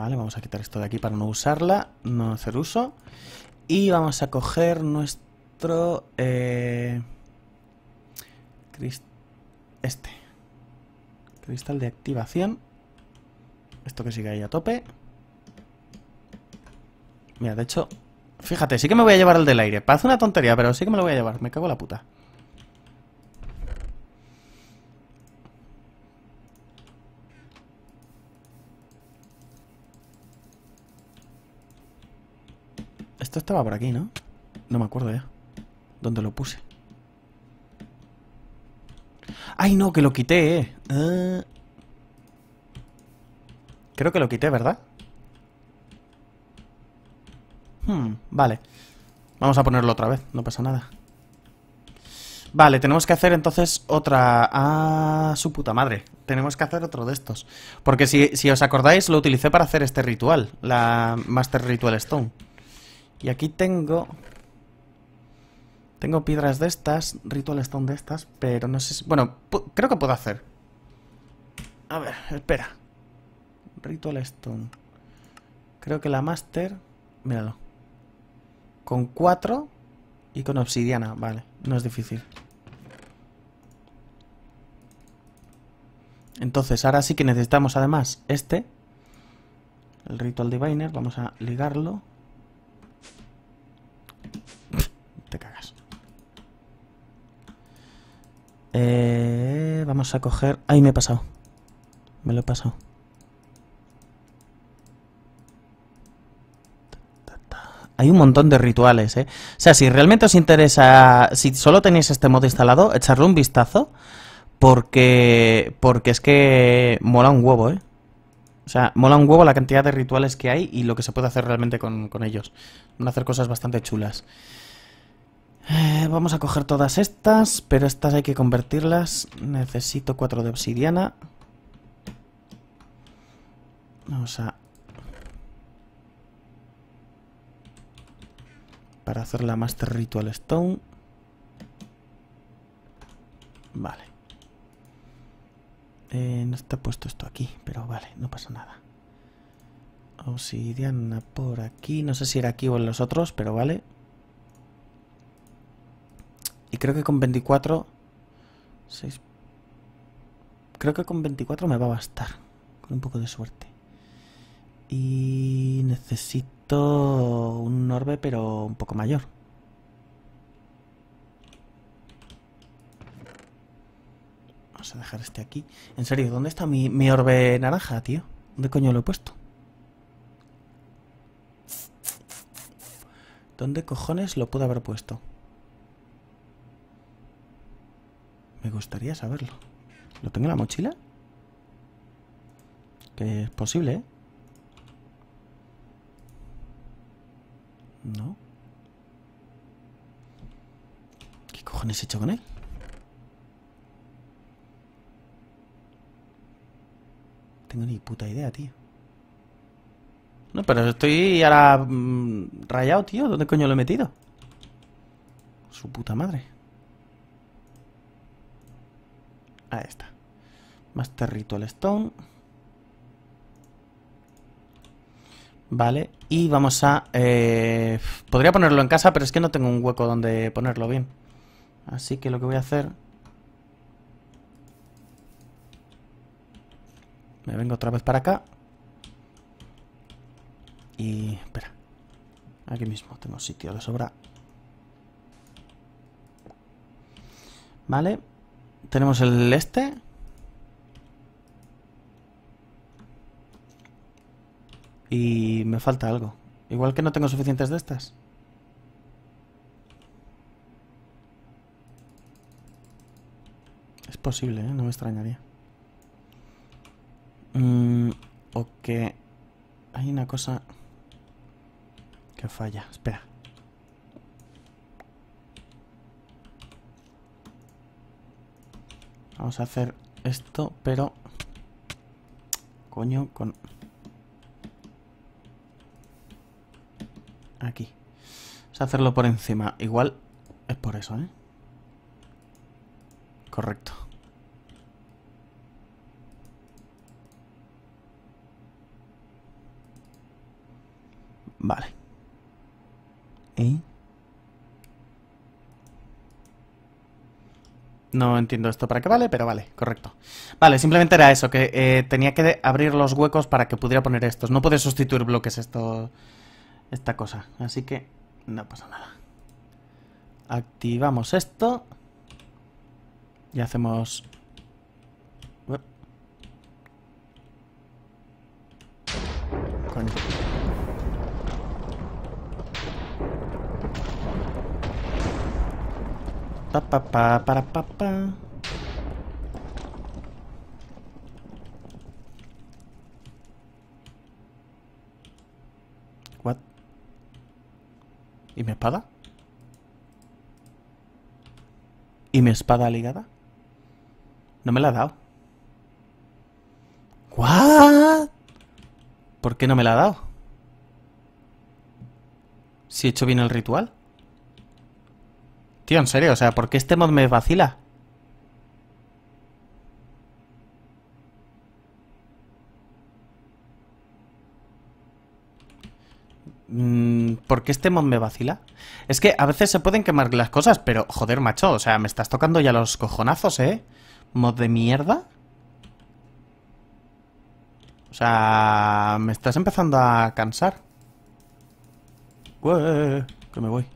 Vale, vamos a quitar esto de aquí para no usarla, no hacer uso. Y vamos a coger nuestro... Eh, este. Cristal de activación. Esto que sigue ahí a tope. Mira, de hecho... Fíjate, sí que me voy a llevar el del aire. Parece una tontería, pero sí que me lo voy a llevar. Me cago en la puta. estaba por aquí, ¿no? No me acuerdo ya. ¿Dónde lo puse? ¡Ay, no! Que lo quité, eh. Ah. Creo que lo quité, ¿verdad? Hmm, vale. Vamos a ponerlo otra vez, no pasa nada. Vale, tenemos que hacer entonces otra... Ah, su puta madre. Tenemos que hacer otro de estos. Porque si, si os acordáis, lo utilicé para hacer este ritual, la Master Ritual Stone. Y aquí tengo... Tengo piedras de estas, Ritual Stone de estas, pero no sé si... Bueno, creo que puedo hacer. A ver, espera. Ritual Stone. Creo que la Master... Míralo. Con cuatro y con obsidiana, vale. No es difícil. Entonces, ahora sí que necesitamos además este. El Ritual Diviner. Vamos a ligarlo. te cagas. Eh, vamos a coger... Ahí me he pasado! Me lo he pasado. Hay un montón de rituales, ¿eh? O sea, si realmente os interesa, si solo tenéis este modo instalado, echarle un vistazo, porque, porque es que mola un huevo, ¿eh? O sea, mola un huevo la cantidad de rituales que hay y lo que se puede hacer realmente con, ellos. Van a hacer cosas bastante chulas. Eh, vamos a coger todas estas, pero estas hay que convertirlas. Necesito cuatro de obsidiana. Vamos a... Para hacer la Master Ritual Stone. Vale. Eh, no está puesto esto aquí, pero vale, no pasa nada. Obsidiana por aquí. No sé si era aquí o en los otros, pero Vale. Y creo que con 24... Creo que con 24 me va a bastar. Con un poco de suerte. Y necesito un orbe, pero un poco mayor. Vamos a dejar este aquí. En serio, ¿dónde está mi, mi orbe naranja, tío? ¿Dónde coño lo he puesto? ¿Dónde cojones lo pude haber puesto? Me gustaría saberlo. ¿Lo tengo en la mochila? Que es posible, ¿eh? No. ¿Qué cojones he hecho con él? Tengo ni puta idea, tío. No, pero estoy ahora mm, rayado, tío. ¿Dónde coño lo he metido? Su puta madre. Ahí está. Master Ritual Stone. Vale, y vamos a... Eh, podría ponerlo en casa, pero es que no tengo un hueco donde ponerlo bien. Así que lo que voy a hacer... Me vengo otra vez para acá. Y... espera. Aquí mismo, tengo sitio de sobra. Vale. Tenemos el este. Y me falta algo. Igual que no tengo suficientes de estas. Es posible, ¿eh? no me extrañaría. Mm, o hay una cosa que falla. Espera. Vamos a hacer esto, pero... Coño, con... Aquí. Vamos a hacerlo por encima. Igual es por eso, ¿eh? Correcto. Vale. ¿Y? No entiendo esto para qué vale, pero vale, correcto. Vale, simplemente era eso, que eh, tenía que abrir los huecos para que pudiera poner estos. No puede sustituir bloques esto, esta cosa, así que no pasa nada. Activamos esto. Y hacemos... Uh, Pa, pa, pa, para, ¿Y mi espada? ¿Y mi espada ligada? No me la ha dado. ¿What? ¿Por qué no me la ha dado? Si he hecho bien el ritual en serio, o sea, ¿por qué este mod me vacila? Mm, ¿Por qué este mod me vacila? Es que a veces se pueden quemar las cosas, pero joder, macho, o sea, me estás tocando ya los cojonazos, ¿eh? ¿Mod de mierda? O sea, me estás empezando a cansar. que me voy.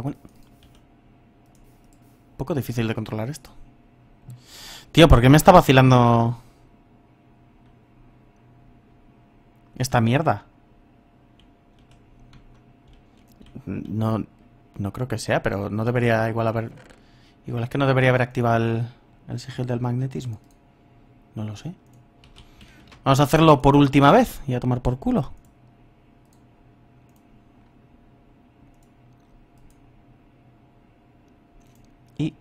Un poco difícil de controlar esto. Tío, ¿por qué me está vacilando... Esta mierda? No... No creo que sea, pero no debería igual haber... Igual es que no debería haber activado el sigil del magnetismo. No lo sé. Vamos a hacerlo por última vez y a tomar por culo.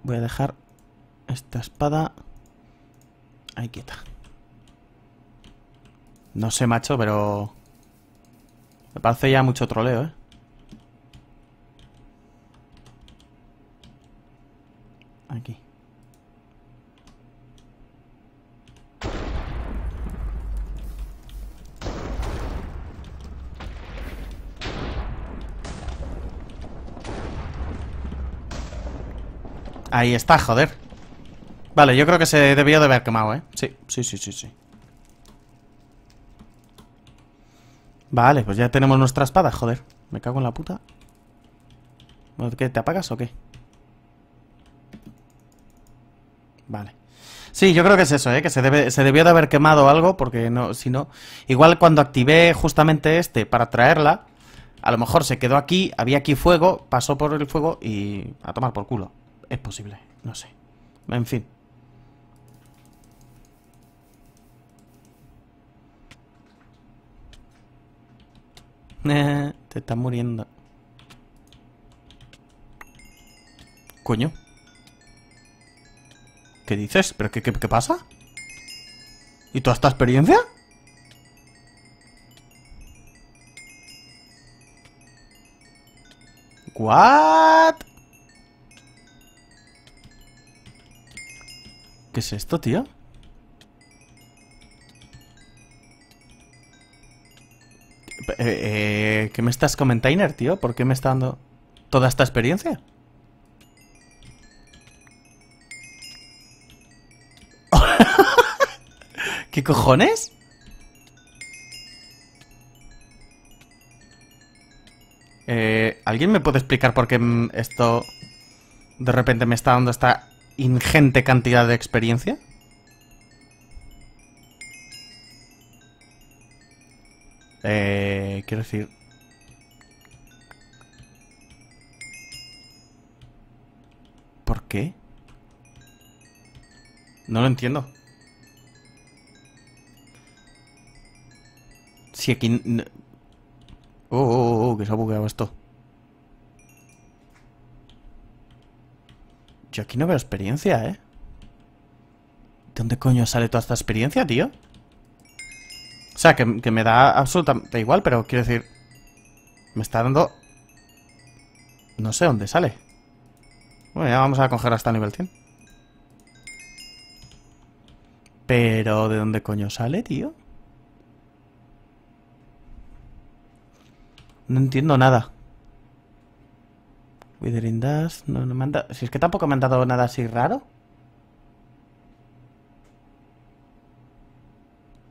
voy a dejar esta espada ahí quieta. No sé, macho, pero... Me parece ya mucho troleo, ¿eh? Aquí. Ahí está, joder. Vale, yo creo que se debió de haber quemado, ¿eh? Sí, sí, sí, sí, sí. Vale, pues ya tenemos nuestra espada, joder. Me cago en la puta. ¿Qué, ¿Te apagas o qué? Vale. Sí, yo creo que es eso, ¿eh? que se, debe, se debió de haber quemado algo, porque no, si no... Igual cuando activé justamente este para traerla, a lo mejor se quedó aquí, había aquí fuego, pasó por el fuego y a tomar por culo es posible, no sé. En fin. Te estás muriendo. Coño. ¿Qué dices? ¿Pero qué, qué, pasa? ¿Y toda esta experiencia? ¿What? ¿Qué es esto, tío? Eh, eh ¿Qué me estás comentando, tío? ¿Por qué me está dando toda esta experiencia? ¿Qué cojones? Eh, ¿Alguien me puede explicar por qué mm, esto de repente me está dando esta ingente cantidad de experiencia. Eh, quiero decir... ¿Por qué? No lo entiendo. Si aquí... Oh, oh, oh, oh, que se ha bugueado esto. Yo aquí no veo experiencia, ¿eh? ¿De dónde coño sale toda esta experiencia, tío? O sea, que, me da absolutamente igual, pero quiero decir... Me está dando... No sé dónde sale. Bueno, ya vamos a coger hasta nivel 100. Pero, ¿de dónde coño sale, tío? No entiendo nada. Withering No, me han Si es que tampoco me han dado nada así raro.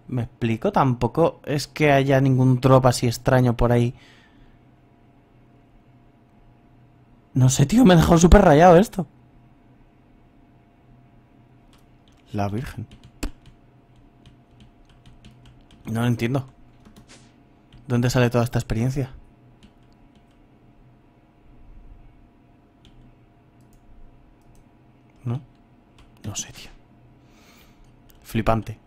¿Me explico? Tampoco es que haya ningún tropa así extraño por ahí. No sé, tío, me ha dejado súper rayado esto. La Virgen. No lo entiendo. ¿Dónde sale toda esta experiencia? No sé, tío. Flipante.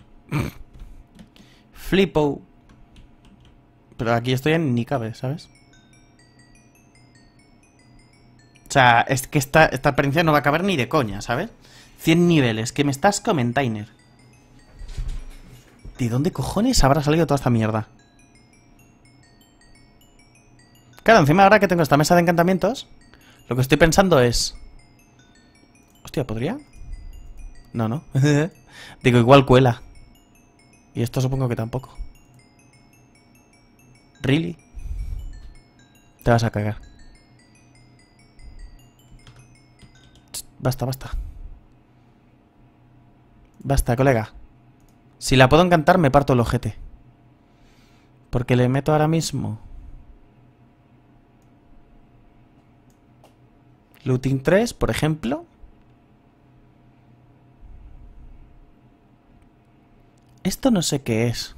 Flipo. Pero aquí estoy en ni cabe, ¿sabes? O sea, es que esta, esta experiencia no va a caber ni de coña, ¿sabes? 100 niveles, que me estás comentainer. ¿De dónde cojones habrá salido toda esta mierda? Claro, encima ahora que tengo esta mesa de encantamientos, lo que estoy pensando es... Hostia, ¿podría? No, no. Digo, igual cuela. Y esto supongo que tampoco. ¿Really? Te vas a cagar. Basta, basta. Basta, colega. Si la puedo encantar, me parto el ojete. Porque le meto ahora mismo. Looting 3, por ejemplo. no sé qué es.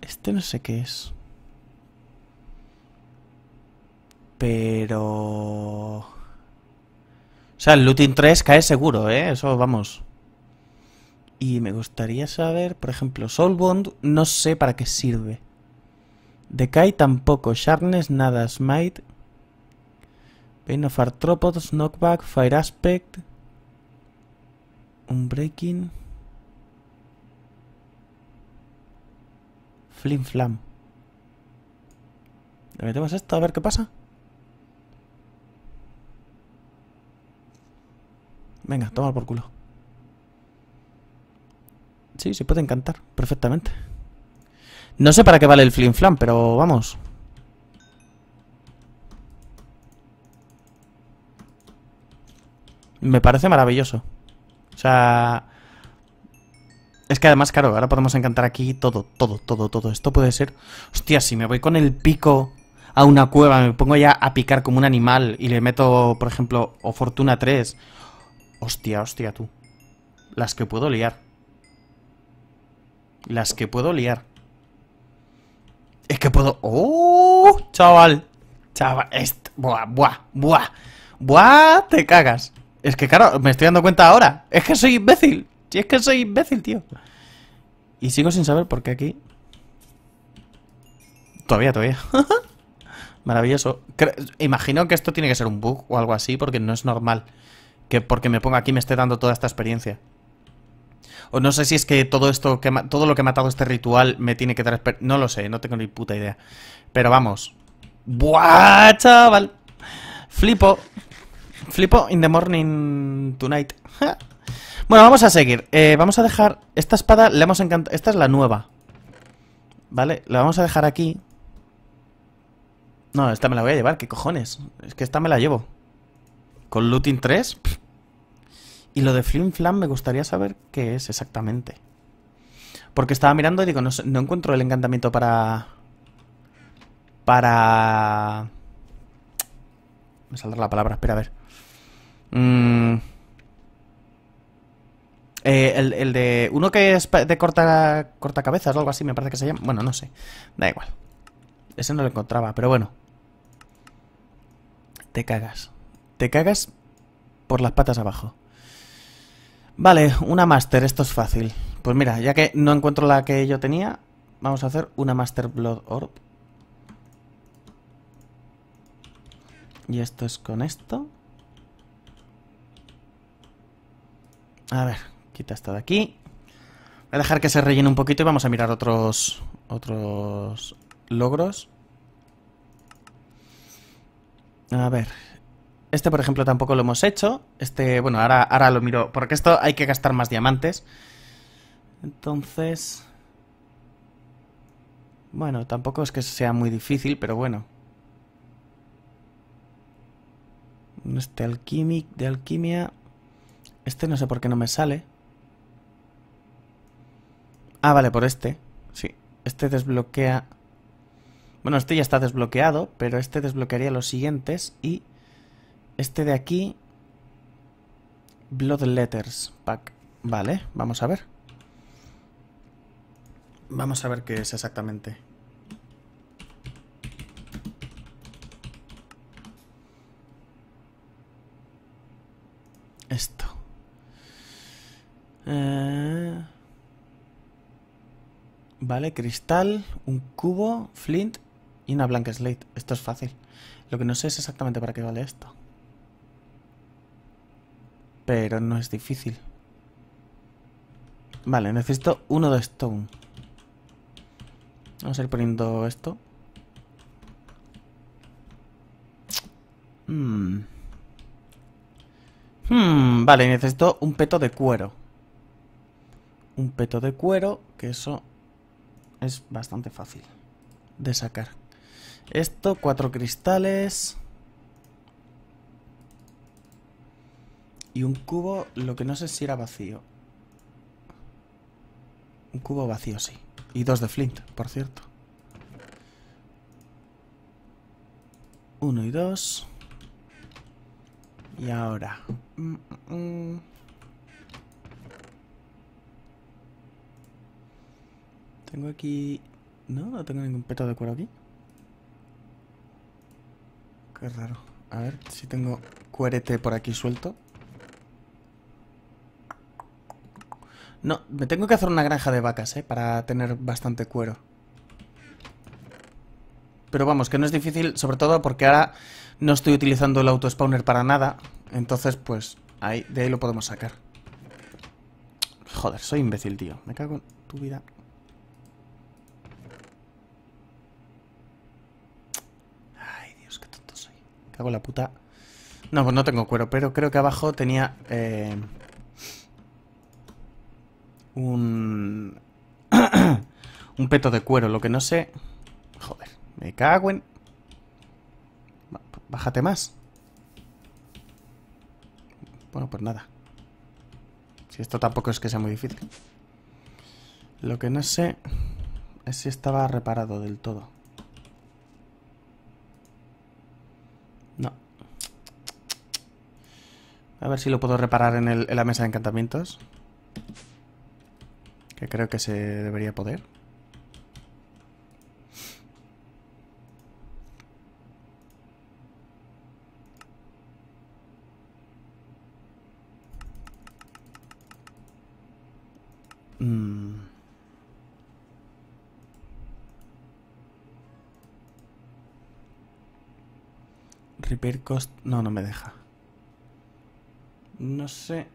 Este no sé qué es. Pero... O sea, el looting 3 cae seguro, ¿eh? Eso, vamos. Y me gustaría saber, por ejemplo, Soulbond, no sé para qué sirve. Decay tampoco, Sharpness nada, Smite... Pain of Arthropods, Knockback, Fire Aspect un breaking. Flim flam. Le metemos esto a ver qué pasa. Venga, toma por culo. Sí, se puede encantar, perfectamente. No sé para qué vale el flim flam, pero vamos. Me parece maravilloso. O sea... Es que además, claro, ahora podemos encantar aquí todo, todo, todo, todo. Esto puede ser... Hostia, si me voy con el pico a una cueva, me pongo ya a picar como un animal y le meto, por ejemplo, o Fortuna 3. Hostia, hostia, tú. Las que puedo liar. Las que puedo liar. Es que puedo... ¡Oh! Chaval. Chaval. Est... Buah, buah, buah. Buah, te cagas. Es que claro, me estoy dando cuenta ahora. Es que soy imbécil. Si es que soy imbécil, tío. Y sigo sin saber por qué aquí... Todavía, todavía. Maravilloso. Imagino que esto tiene que ser un bug o algo así, porque no es normal que porque me ponga aquí me esté dando toda esta experiencia. O no sé si es que todo esto, que todo lo que he matado este ritual me tiene que dar... No lo sé, no tengo ni puta idea. Pero vamos. ¡Buah, chaval! Flipo. Flipo in the morning tonight. bueno, vamos a seguir. Eh, vamos a dejar... Esta espada le hemos encantado... Esta es la nueva. ¿Vale? La vamos a dejar aquí. No, esta me la voy a llevar. ¿Qué cojones? Es que esta me la llevo. ¿Con looting 3? Y lo de Flim Flam me gustaría saber qué es exactamente. Porque estaba mirando y digo, no encuentro el encantamiento para... Para... Me saldrá la palabra, espera a ver. Mm. Eh, el, de. Uno que es de corta, corta cabezas o algo así, me parece que se llama. Bueno, no sé. Da igual. Ese no lo encontraba, pero bueno. Te cagas. Te cagas por las patas abajo. Vale, una master esto es fácil. Pues mira, ya que no encuentro la que yo tenía, vamos a hacer una Master Blood Orb. Y esto es con esto. A ver, quita esto de aquí. Voy a dejar que se rellene un poquito y vamos a mirar otros, otros logros. A ver. Este, por ejemplo, tampoco lo hemos hecho. Este, bueno, ahora, ahora lo miro. Porque esto hay que gastar más diamantes. Entonces... Bueno, tampoco es que sea muy difícil, pero bueno. Este alquimic de alquimia. Este no sé por qué no me sale. Ah, vale, por este. Sí, este desbloquea... Bueno, este ya está desbloqueado, pero este desbloquearía los siguientes. Y este de aquí... Blood Letters Pack. Vale, vamos a ver. Vamos a ver qué es exactamente. Vale, cristal, un cubo, flint y una blanca slate. Esto es fácil. Lo que no sé es exactamente para qué vale esto. Pero no es difícil. Vale, necesito uno de stone. Vamos a ir poniendo esto. Hmm. Hmm, vale, necesito un peto de cuero. Un peto de cuero, que eso es bastante fácil de sacar. Esto, cuatro cristales. Y un cubo, lo que no sé si era vacío. Un cubo vacío, sí. Y dos de flint, por cierto. Uno y dos. Y ahora... Mm, mm, mm. Tengo aquí... No, no tengo ningún peto de cuero aquí. Qué raro. A ver si tengo cuerete por aquí suelto. No, me tengo que hacer una granja de vacas, ¿eh? Para tener bastante cuero. Pero vamos, que no es difícil, sobre todo porque ahora no estoy utilizando el auto-spawner para nada. Entonces, pues, ahí, de ahí lo podemos sacar. Joder, soy imbécil, tío. Me cago en tu vida. Hago la puta. No, pues no tengo cuero, pero creo que abajo tenía eh, un, un peto de cuero. Lo que no sé... Joder, me cago en... Bájate más. Bueno, pues nada. Si esto tampoco es que sea muy difícil. Lo que no sé es si estaba reparado del todo. A ver si lo puedo reparar en, la mesa de encantamientos. Que creo que se debería poder. Mm. Repair cost... No, no me deja. No sé.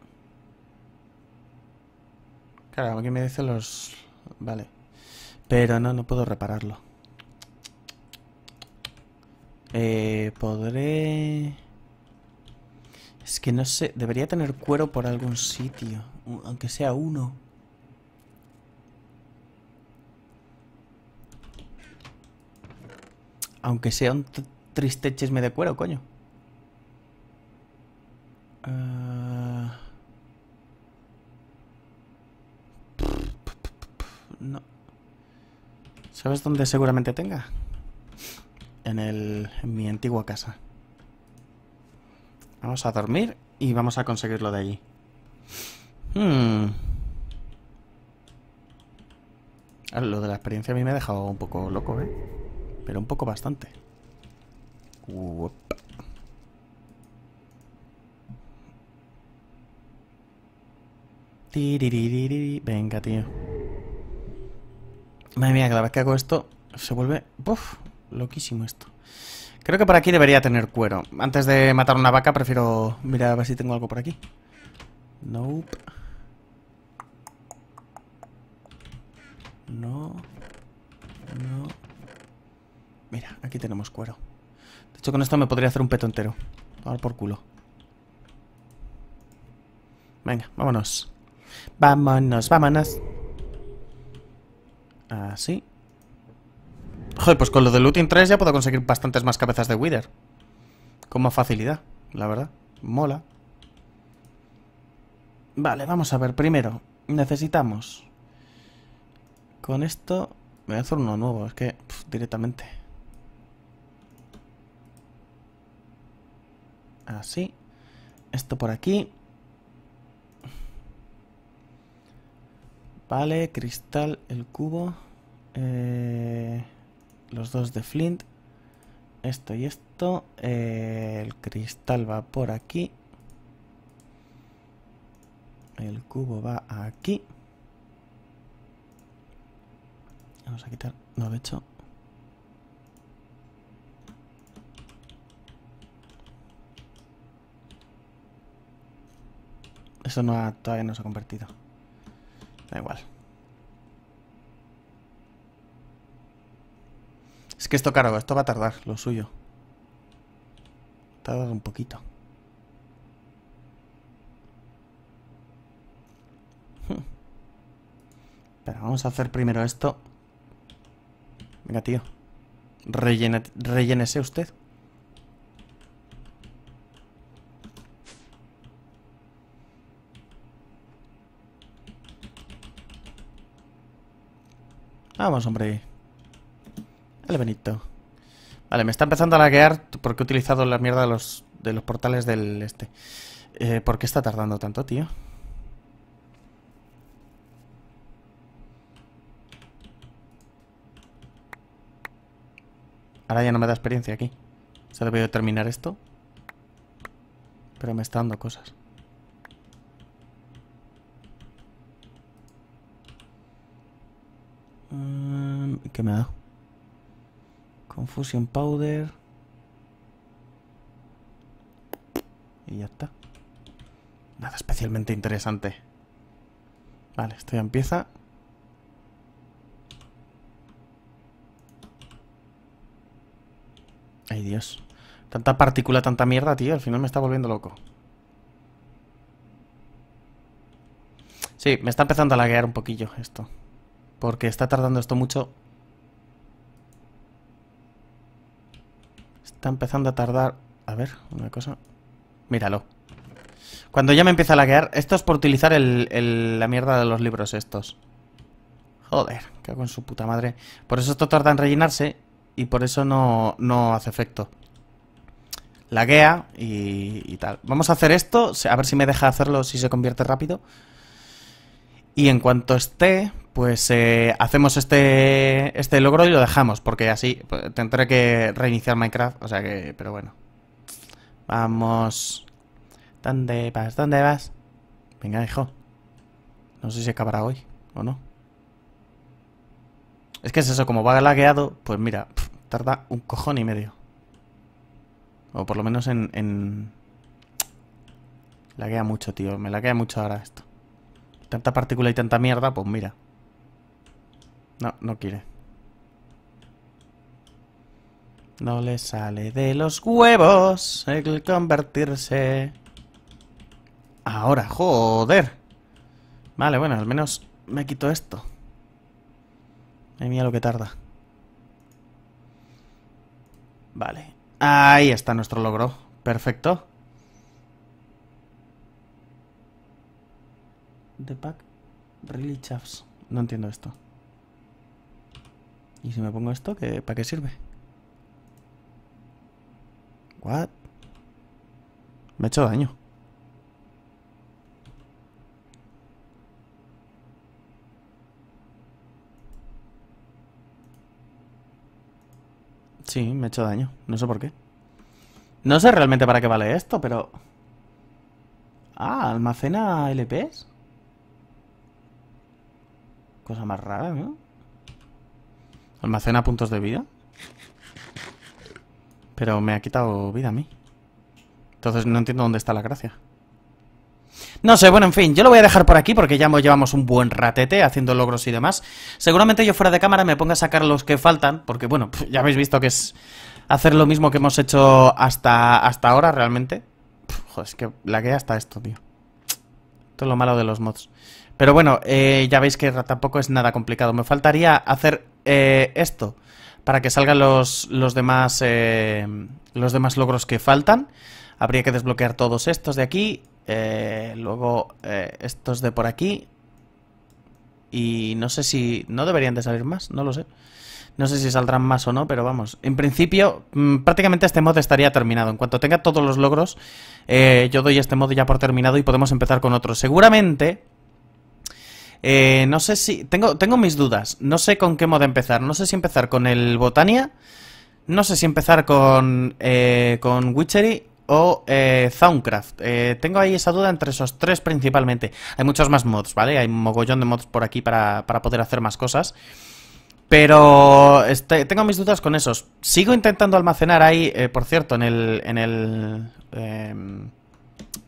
Claro, aquí me dice los... Vale. Pero no, no puedo repararlo. Eh, podré... Es que no sé, debería tener cuero por algún sitio, aunque sea uno. Aunque sea un triste chisme de cuero, coño. Ah. No. ¿Sabes dónde seguramente tenga? En, el, en mi antigua casa. Vamos a dormir y vamos a conseguirlo de allí. Hmm. lo de la experiencia a mí me ha dejado un poco loco, ¿eh? Pero un poco bastante. Venga, tío. Madre mía, cada vez que hago esto se vuelve... ¡Buf! Loquísimo esto. Creo que por aquí debería tener cuero. Antes de matar una vaca prefiero mirar a ver si tengo algo por aquí. Nope. No. No. Mira, aquí tenemos cuero. De hecho, con esto me podría hacer un peto entero. ver por culo. Venga, vámonos. Vámonos, vámonos. Así. Joder, pues con lo de Looting 3 ya puedo conseguir bastantes más cabezas de Wither. Con más facilidad, la verdad. Mola. Vale, vamos a ver. Primero, necesitamos... Con esto... voy a hacer uno nuevo, es que... directamente. Así. Esto por aquí. Vale, cristal, el cubo. Eh, los dos de Flint. Esto y esto. Eh, el cristal va por aquí. El cubo va aquí. Vamos a quitar. No lo hecho. Eso no ha, todavía no se ha convertido. Da igual. Es que esto, claro, esto va a tardar, lo suyo. Tardar un poquito. Hmm. Pero vamos a hacer primero esto. Venga, tío. rellénese usted. Vamos, hombre. Dale, Benito. Vale, me está empezando a laguear porque he utilizado la mierda de los, de los portales del este. Eh, ¿Por qué está tardando tanto, tío? Ahora ya no me da experiencia aquí. se ha a terminar esto. Pero me está dando cosas. ¿Qué me dado Confusion Powder. Y ya está. Nada especialmente interesante. Vale, esto ya empieza. Ay, Dios. Tanta partícula, tanta mierda, tío. Al final me está volviendo loco. Sí, me está empezando a laguear un poquillo esto. Porque está tardando esto mucho Está empezando a tardar... A ver, una cosa... Míralo. Cuando ya me empieza a laguear... Esto es por utilizar el, la mierda de los libros estos. Joder, cago en su puta madre. Por eso esto tarda en rellenarse y por eso no, no hace efecto. Laguea y, y tal. Vamos a hacer esto, a ver si me deja hacerlo, si se convierte rápido. Y en cuanto esté, pues eh, hacemos este, este logro y lo dejamos, porque así pues, tendré que reiniciar Minecraft, o sea que, pero bueno. Vamos. ¿Dónde vas? ¿Dónde vas? Venga, hijo. No sé si acabará hoy o no. Es que es eso, como va lagueado, pues mira, tarda un cojón y medio. O por lo menos en, en... Laguea mucho, tío. Me laguea mucho ahora esto. Tanta partícula y tanta mierda, pues mira. No, no quiere. No le sale de los huevos el convertirse. Ahora, joder. Vale, bueno, al menos me quito esto. Ay, mía lo que tarda. Vale. Ahí está nuestro logro. Perfecto. The pack really chaps. No entiendo esto. ¿Y si me pongo esto? ¿qué, ¿Para qué sirve? ¿What? Me he hecho daño. Sí, me he hecho daño. No sé por qué. No sé realmente para qué vale esto, pero... Ah, almacena LPs. Cosa más rara, ¿no? ¿Almacena puntos de vida? Pero me ha quitado vida a mí. Entonces no entiendo dónde está la gracia. No sé, bueno, en fin, yo lo voy a dejar por aquí porque ya llevamos un buen ratete haciendo logros y demás. Seguramente yo fuera de cámara me ponga a sacar los que faltan, porque bueno, ya habéis visto que es hacer lo mismo que hemos hecho hasta, hasta ahora realmente. joder, es que ya hasta esto, tío. Esto es lo malo de los mods. Pero bueno, eh, ya veis que tampoco es nada complicado. Me faltaría hacer eh, esto para que salgan los, los demás, eh, los demás logros que faltan. Habría que desbloquear todos estos de aquí. luego estos de por aquí. Y no sé si... No deberían de salir más, no lo sé. No sé si saldrán más o no, pero vamos. En principio, mm, prácticamente este mod estaría terminado. En cuanto tenga todos los logros, yo doy este mod ya por terminado y podemos empezar con otro. Seguramente eh, no sé si... Tengo, tengo mis dudas. No sé con qué modo empezar. No sé si empezar con el Botania. No sé si empezar con, eh, con Witchery o Soundcraft. Eh, tengo ahí esa duda entre esos tres principalmente. Hay muchos más mods, ¿vale? Hay un mogollón de mods por aquí para, poder hacer más cosas. Pero este, tengo mis dudas con esos. Sigo intentando almacenar ahí, por cierto, en el... En el... Em,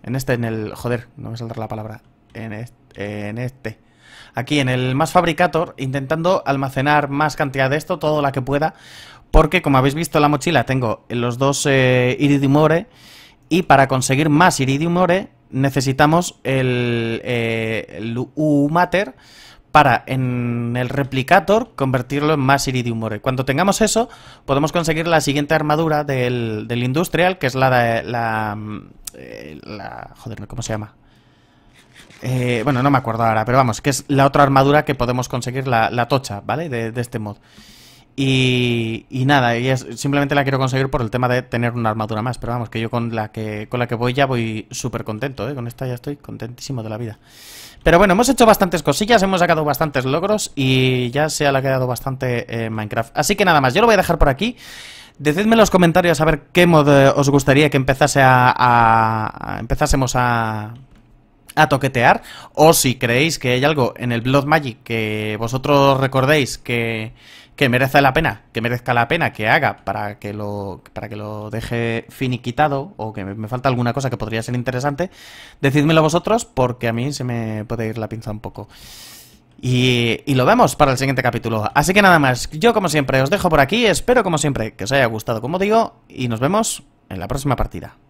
en este, en el... Joder, no me saldrá la palabra. En este aquí en el Mass Fabricator intentando almacenar más cantidad de esto, todo la que pueda, porque como habéis visto en la mochila tengo los dos eh, Iridium Ore y para conseguir más Iridium Ore necesitamos el, eh, U-Matter para en el replicator convertirlo en más iridium ore. Cuando tengamos eso, podemos conseguir la siguiente armadura del, industrial, que es la, la, la, mm, eh, la... joder, ¿cómo se llama? Eh, bueno, no me acuerdo ahora, pero vamos, que es la otra armadura que podemos conseguir, la, tocha, ¿vale? De, este mod. Y, y, nada, y simplemente la quiero conseguir por el tema de tener una armadura más. Pero vamos, que yo con la que, con la que voy ya voy súper contento, ¿eh? Con esta ya estoy contentísimo de la vida. Pero bueno, hemos hecho bastantes cosillas, hemos sacado bastantes logros y ya se ha quedado bastante eh, Minecraft. Así que nada más, yo lo voy a dejar por aquí. Decidme en los comentarios a ver qué mod eh, os gustaría que empezase a empezásemos a a toquetear o si creéis que hay algo en el Blood Magic que vosotros recordéis que, merece la pena, que merezca la pena que haga para que lo para que lo deje finiquitado o que me, falta alguna cosa que podría ser interesante, decídmelo vosotros porque a mí se me puede ir la pinza un poco. Y, y, lo vemos para el siguiente capítulo. Así que nada más, yo como siempre os dejo por aquí, espero como siempre que os haya gustado como digo y nos vemos en la próxima partida.